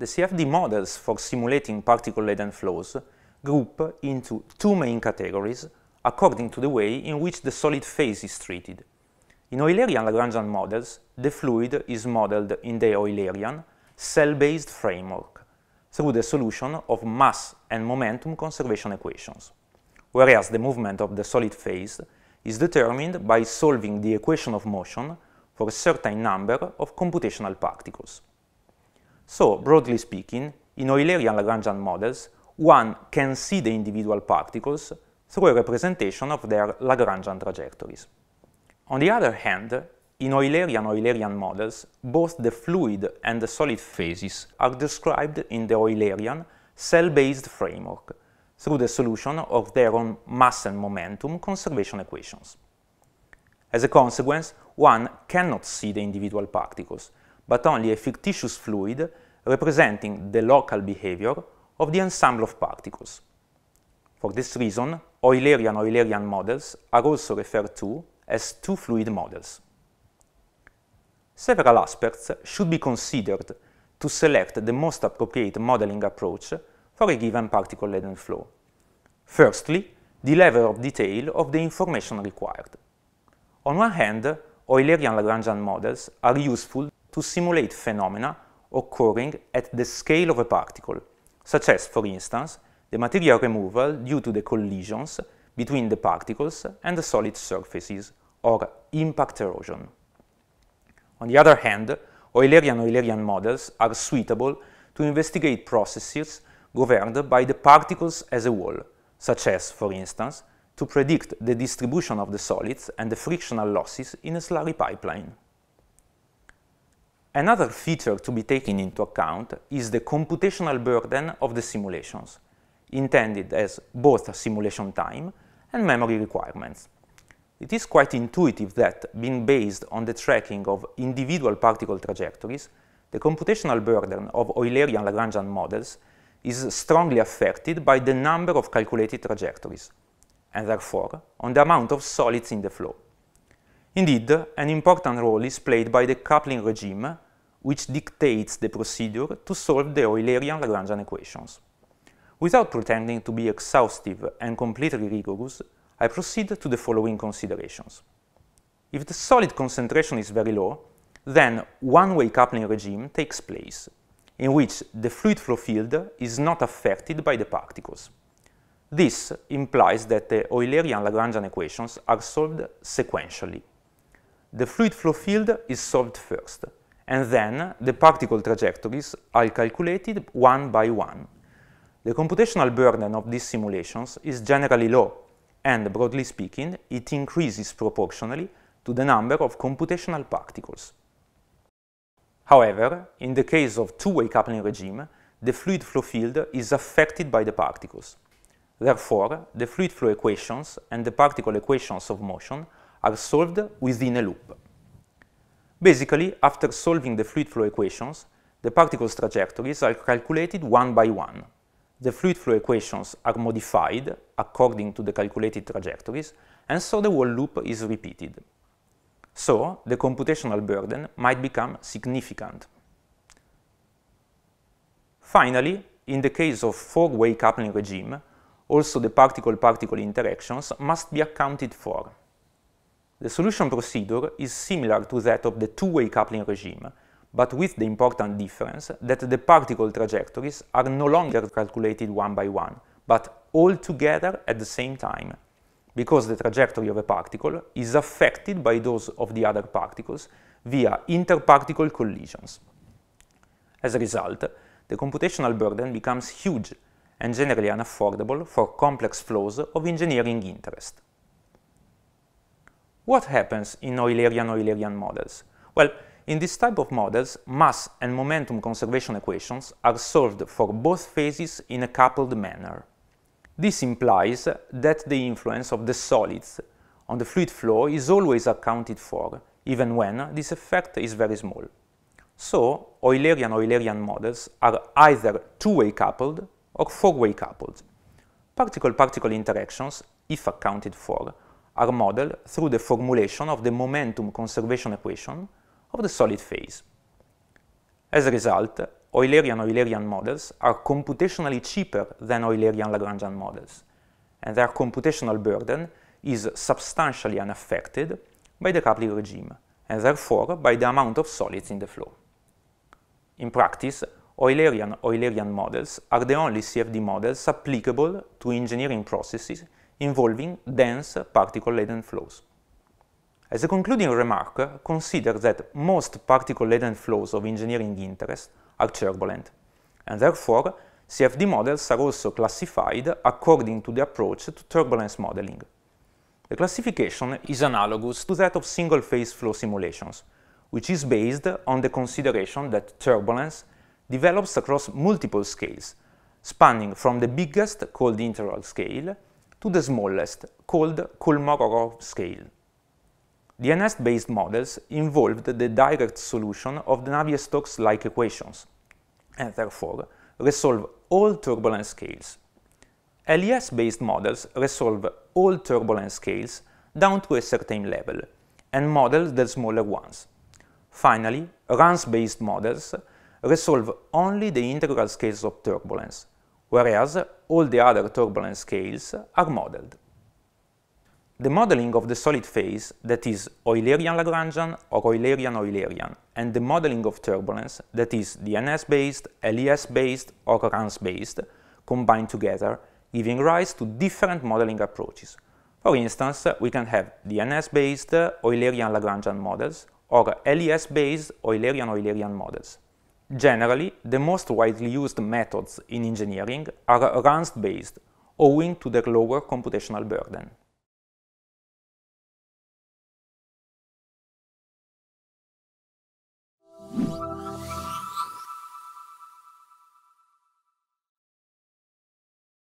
The CFD models for simulating particle laden flows group into two main categories according to the way in which the solid phase is treated. In Eulerian Lagrangian models, the fluid is modeled in the Eulerian cell-based framework through the solution of mass and momentum conservation equations, whereas the movement of the solid phase is determined by solving the equation of motion for a certain number of computational particles. So, broadly speaking, in Eulerian Lagrangian models, one can see the individual particles through a representation of their Lagrangian trajectories. On the other hand, in Eulerian Eulerian models, both the fluid and the solid phases are described in the Eulerian cell-based framework through the solution of their own mass and momentum conservation equations. As a consequence, one cannot see the individual particles, but only a fictitious fluid representing the local behavior of the ensemble of particles. For this reason, Eulerian-Eulerian models are also referred to as two-fluid models. Several aspects should be considered to select the most appropriate modeling approach for a given particle-laden flow. Firstly, the level of detail of the information required. On one hand, Eulerian-Lagrangian models are useful to simulate phenomena occurring at the scale of a particle, such as, for instance, the material removal due to the collisions between the particles and the solid surfaces, or impact erosion. On the other hand, Eulerian-Eulerian models are suitable to investigate processes governed by the particles as a whole, such as, for instance, to predict the distribution of the solids and the frictional losses in a slurry pipeline. Another feature to be taken into account is the computational burden of the simulations, intended as both simulation time and memory requirements. It is quite intuitive that, being based on the tracking of individual particle trajectories, the computational burden of Eulerian Lagrangian models is strongly affected by the number of calculated trajectories, and therefore on the amount of solids in the flow. Indeed, an important role is played by the coupling regime, which dictates the procedure to solve the Eulerian Lagrangian equations. Without pretending to be exhaustive and completely rigorous, I proceed to the following considerations. If the solid concentration is very low, then one-way coupling regime takes place, in which the fluid flow field is not affected by the particles. This implies that the Eulerian Lagrangian equations are solved sequentially the fluid flow field is solved first, and then the particle trajectories are calculated one by one. The computational burden of these simulations is generally low, and broadly speaking, it increases proportionally to the number of computational particles. However, in the case of two-way coupling regime, the fluid flow field is affected by the particles. Therefore, the fluid flow equations and the particle equations of motion are solved within a loop. Basically, after solving the fluid flow equations, the particles' trajectories are calculated one by one. The fluid flow equations are modified according to the calculated trajectories, and so the whole loop is repeated. So, the computational burden might become significant. Finally, in the case of four-way coupling regime, also the particle-particle interactions must be accounted for. The solution procedure is similar to that of the two-way coupling regime, but with the important difference that the particle trajectories are no longer calculated one by one, but all together at the same time, because the trajectory of a particle is affected by those of the other particles via interparticle collisions. As a result, the computational burden becomes huge and generally unaffordable for complex flows of engineering interest. What happens in Eulerian-Eulerian models? Well, in this type of models, mass and momentum conservation equations are solved for both phases in a coupled manner. This implies that the influence of the solids on the fluid flow is always accounted for, even when this effect is very small. So, Eulerian-Eulerian models are either two-way coupled or four-way coupled. Particle-particle interactions, if accounted for, our model through the formulation of the momentum conservation equation of the solid phase. As a result, Eulerian-Eulerian models are computationally cheaper than Eulerian-Lagrangian models, and their computational burden is substantially unaffected by the coupling regime, and therefore by the amount of solids in the flow. In practice, Eulerian-Eulerian models are the only CFD models applicable to engineering processes involving dense particle-laden flows. As a concluding remark, consider that most particle-laden flows of engineering interest are turbulent, and therefore CFD models are also classified according to the approach to turbulence modeling. The classification is analogous to that of single-phase flow simulations, which is based on the consideration that turbulence develops across multiple scales, spanning from the biggest, called integral scale, to the smallest, called Kolmogorov scale. dns based models involved the direct solution of the Navier-Stokes-like equations, and therefore resolve all turbulence scales. LES-based models resolve all turbulence scales down to a certain level, and model the smaller ones. Finally, RANS-based models resolve only the integral scales of turbulence, whereas all the other turbulence scales are modeled. The modeling of the solid phase, that is Eulerian-Lagrangian or Eulerian-Eulerian, and the modeling of turbulence, that is DNS-based, LES-based or RANS-based, combined together, giving rise to different modeling approaches. For instance, we can have DNS-based Eulerian-Lagrangian models or LES-based Eulerian-Eulerian models. Generally, the most widely used methods in engineering are runs-based, owing to their lower computational burden.